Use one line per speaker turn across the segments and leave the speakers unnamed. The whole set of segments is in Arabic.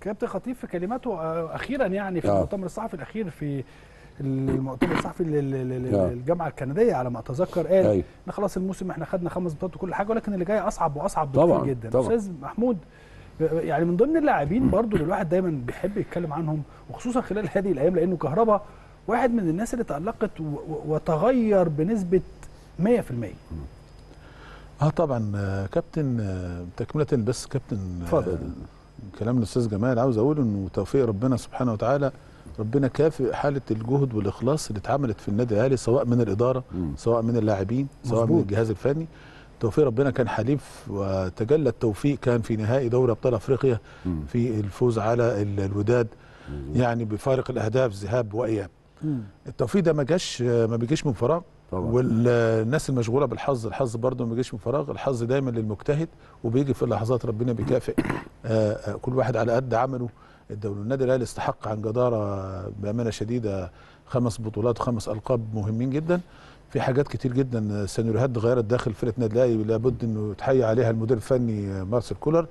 كابتن خطيب في كلماته آه، اخيرا يعني في المؤتمر آه. الصحفي الاخير في المؤتمر الصحفي آه. للجامعه الكنديه على ما اتذكر قال أيوه. ان خلاص الموسم احنا خدنا خمس بطولات وكل حاجه ولكن اللي جاي اصعب واصعب بكثير جدا استاذ محمود يعني من ضمن اللاعبين برضو اللي الواحد دايما بيحب يتكلم عنهم وخصوصا خلال هذه الايام لانه كهربا واحد من الناس اللي تالقت وتغير بنسبه 100%
اه طبعا كابتن تكمله بس كابتن اتفضل كلام الاستاذ جمال عاوز اقول انه توفيق ربنا سبحانه وتعالى ربنا كافئ حاله الجهد والاخلاص اللي اتعملت في النادي الاهلي سواء من الاداره م. سواء من اللاعبين سواء مزبوط. من الجهاز الفني توفيق ربنا كان حليف وتجلى التوفيق كان في نهائي دوري ابطال افريقيا م. في الفوز على الوداد م. يعني بفارق الاهداف ذهاب واياب التوفيق ده ما جاش ما بيجيش من فراغ طبعا. والناس المشغوله بالحظ الحظ برضه ما بيجيش من فراغ الحظ دايما للمجتهد وبيجي في لحظات ربنا بيكافئ آه، آه، كل واحد على قد عمله الدوري النادي الاهلي استحق عن جداره بامانه شديده خمس بطولات وخمس القاب مهمين جدا في حاجات كتير جدا سيناريوهات اتغيرت داخل فرقه النادي الاهلي لابد انه يتحيى عليها المدير الفني مارسيل كولر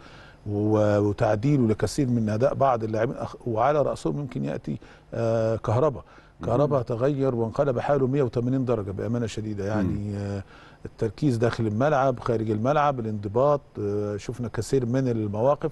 وتعديله لكثير من اداء بعض اللاعبين وعلى راسهم يمكن ياتي آه، كهرباء كهرباء تغير وانقلب حاله 180 درجه بامانه شديده يعني آه، التركيز داخل الملعب خارج الملعب الانضباط آه، شفنا كثير من المواقف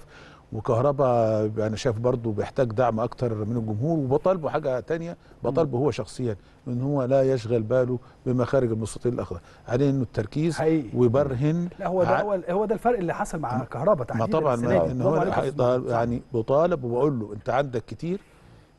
وكهرباء انا شايف برضه بيحتاج دعم اكتر من الجمهور وبطالبه حاجه تانية بطالبه هو شخصيا ان هو لا يشغل باله بما خارج المستطيل الاخضر عليه انه التركيز حقيقي. ويبرهن
لا هو ده هو هو ده الفرق اللي حصل مع كهرباء تحديدا ما طبعا ما ان هو يعني
بطالب وبقول له انت عندك كتير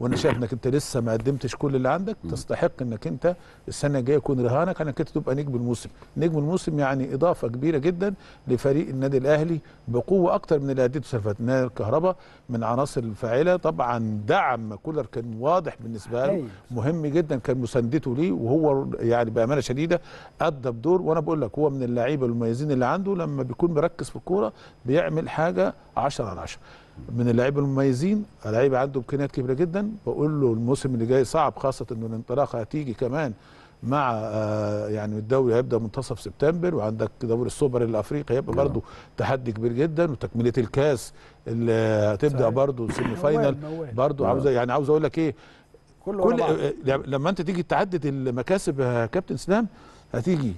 وانا شايف انك انت لسه ما قدمتش كل اللي عندك تستحق انك انت السنه الجايه يكون رهانك انك انت تبقى نجم الموسم نجم الموسم يعني اضافه كبيره جدا لفريق النادي الاهلي بقوه اكتر من اللي اديته سلفت نادي الكهرباء من عناصر الفاعله طبعا دعم كولر كان واضح بالنسبه له مهم جدا كان مساندته ليه وهو يعني بامانه شديده ادى بدور وانا بقول لك هو من اللعيبه المميزين اللي عنده لما بيكون مركز في الكوره بيعمل حاجه 10 على 10 من اللعيبه المميزين لعيب عنده امكانيات كبيره جدا بقول له الموسم اللي جاي صعب خاصه انه الانطلاقه هتيجي كمان مع آه، يعني الدوري هيبدا منتصف سبتمبر وعندك دوري السوبر الافريقي هيبقى برضه تحدي كبير جدا وتكمله الكاس اللي هتبدا برضه سيمي فاينل برضه عاوز يعني عاوز اقول لك ايه كل, كل آه، لما انت تيجي تعدد المكاسب يا آه، كابتن اسلام هتيجي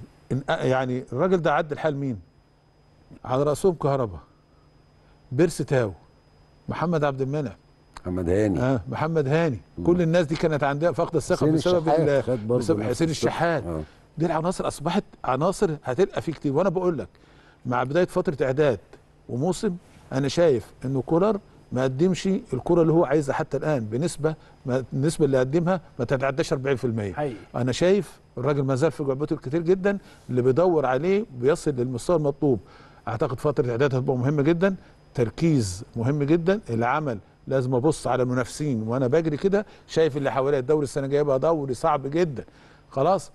يعني الراجل ده عدى الحال مين؟ على راسهم كهربا بيرس تاو محمد عبد المنعم محمد هاني اه محمد هاني مم. كل الناس دي كانت عندها فاقده الثقه بسبب بسبب حسين الشحات آه. دي العناصر اصبحت عناصر هتلقى فيه كتير وانا بقول لك مع بدايه فتره اعداد وموسم انا شايف انه كولر ما قدمش الكره اللي هو عايزها حتى الان بنسبه ما النسبه اللي قدمها ما تتعداش 40% حقيقي. انا شايف الراجل ما زال في جعبته الكتير جدا اللي بيدور عليه بيصل للمستوى المطلوب اعتقد فتره اعداد هتبقى مهمه جدا تركيز مهم جدا العمل لازم ابص على المنافسين وانا بجري كده شايف اللي حواليا الدوري السنه الجايه بقى دوري صعب جدا خلاص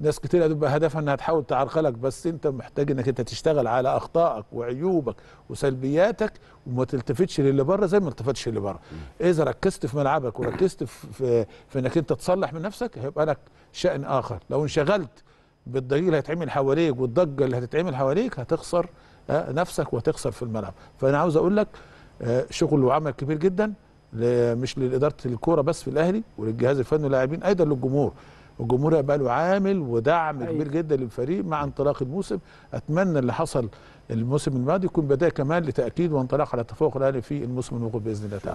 ناس كتير هتبقى هدفها انها تحاول تعرقلك بس انت محتاج انك انت تشتغل على اخطائك وعيوبك وسلبياتك وما تلتفتش للي بره زي ما التفتش للي بره اذا ركزت في ملعبك وركزت في, في انك انت تصلح من نفسك هيبقى لك شان اخر لو انشغلت بالضجيج اللي هيتعمل حواليك والضجه اللي هتتعمل حواليك هتخسر آه، نفسك وتخسر في الملعب فانا عاوز اقول لك آه، شغل وعمل كبير جدا مش لاداره الكوره بس في الاهلي وللجهاز الفني واللاعبين ايضا للجمهور الجمهور بقى له عامل ودعم أيوة. كبير جدا للفريق مع انطلاق الموسم اتمنى اللي حصل الموسم الماضي يكون بدايه كمان لتاكيد وانطلاق على تفوق الاهلي في الموسم المقبل باذن الله تعالى